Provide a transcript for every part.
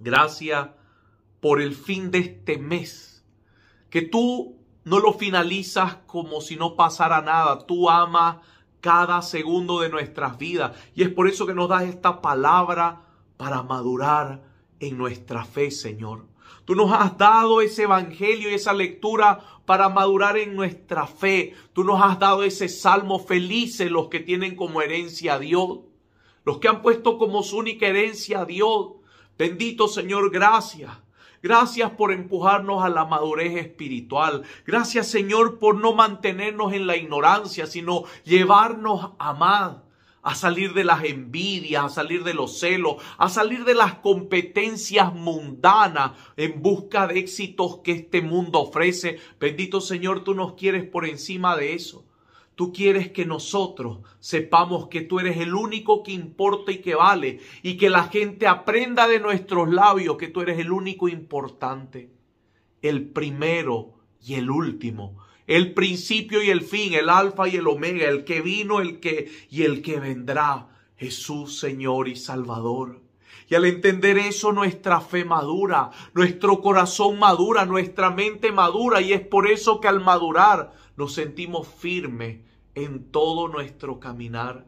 Gracias por el fin de este mes. Que tú no lo finalizas como si no pasara nada. Tú amas cada segundo de nuestras vidas. Y es por eso que nos das esta palabra para madurar en nuestra fe, Señor. Tú nos has dado ese evangelio y esa lectura para madurar en nuestra fe. Tú nos has dado ese salmo felices los que tienen como herencia a Dios, los que han puesto como su única herencia a Dios Bendito Señor, gracias. Gracias por empujarnos a la madurez espiritual. Gracias Señor por no mantenernos en la ignorancia, sino llevarnos a más a salir de las envidias, a salir de los celos, a salir de las competencias mundanas en busca de éxitos que este mundo ofrece. Bendito Señor, tú nos quieres por encima de eso. Tú quieres que nosotros sepamos que tú eres el único que importa y que vale y que la gente aprenda de nuestros labios que tú eres el único importante, el primero y el último, el principio y el fin, el alfa y el omega, el que vino, el que y el que vendrá, Jesús Señor y Salvador. Y al entender eso, nuestra fe madura, nuestro corazón madura, nuestra mente madura. Y es por eso que al madurar nos sentimos firmes en todo nuestro caminar.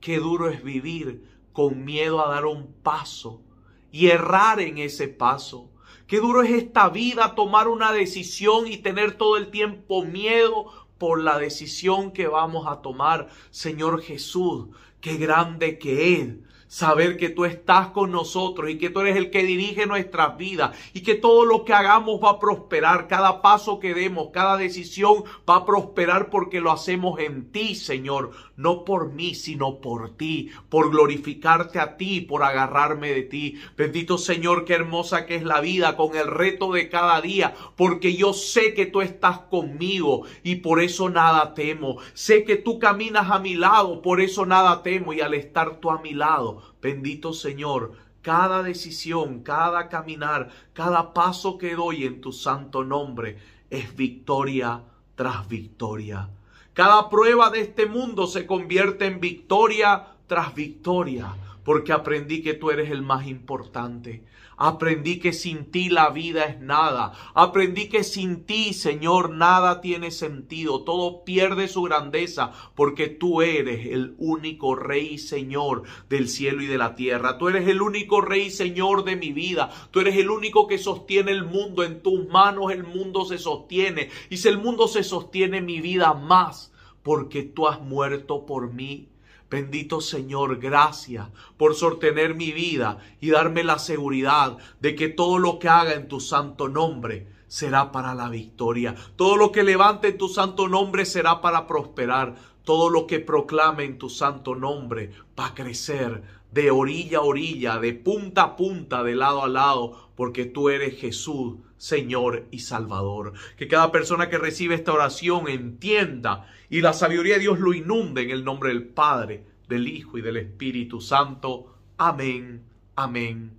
Qué duro es vivir con miedo a dar un paso y errar en ese paso. Qué duro es esta vida tomar una decisión y tener todo el tiempo miedo por la decisión que vamos a tomar. Señor Jesús, qué grande que es saber que tú estás con nosotros y que tú eres el que dirige nuestras vidas y que todo lo que hagamos va a prosperar, cada paso que demos, cada decisión va a prosperar porque lo hacemos en ti, Señor, no por mí, sino por ti, por glorificarte a ti, por agarrarme de ti. Bendito Señor, qué hermosa que es la vida con el reto de cada día, porque yo sé que tú estás conmigo y por eso nada temo. Sé que tú caminas a mi lado, por eso nada temo y al estar tú a mi lado, bendito Señor, cada decisión, cada caminar, cada paso que doy en tu santo nombre es victoria tras victoria. Cada prueba de este mundo se convierte en victoria tras victoria, porque aprendí que tú eres el más importante. Aprendí que sin ti la vida es nada. Aprendí que sin ti, Señor, nada tiene sentido. Todo pierde su grandeza porque tú eres el único Rey Señor del cielo y de la tierra. Tú eres el único Rey Señor de mi vida. Tú eres el único que sostiene el mundo. En tus manos el mundo se sostiene. Y si el mundo se sostiene, mi vida más porque tú has muerto por mí Bendito Señor, gracias por sostener mi vida y darme la seguridad de que todo lo que haga en tu santo nombre será para la victoria. Todo lo que levante en tu santo nombre será para prosperar. Todo lo que proclame en tu santo nombre va a crecer de orilla a orilla, de punta a punta, de lado a lado, porque tú eres Jesús, Señor y Salvador. Que cada persona que recibe esta oración entienda y la sabiduría de Dios lo inunde en el nombre del Padre, del Hijo y del Espíritu Santo. Amén, amén,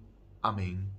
amén.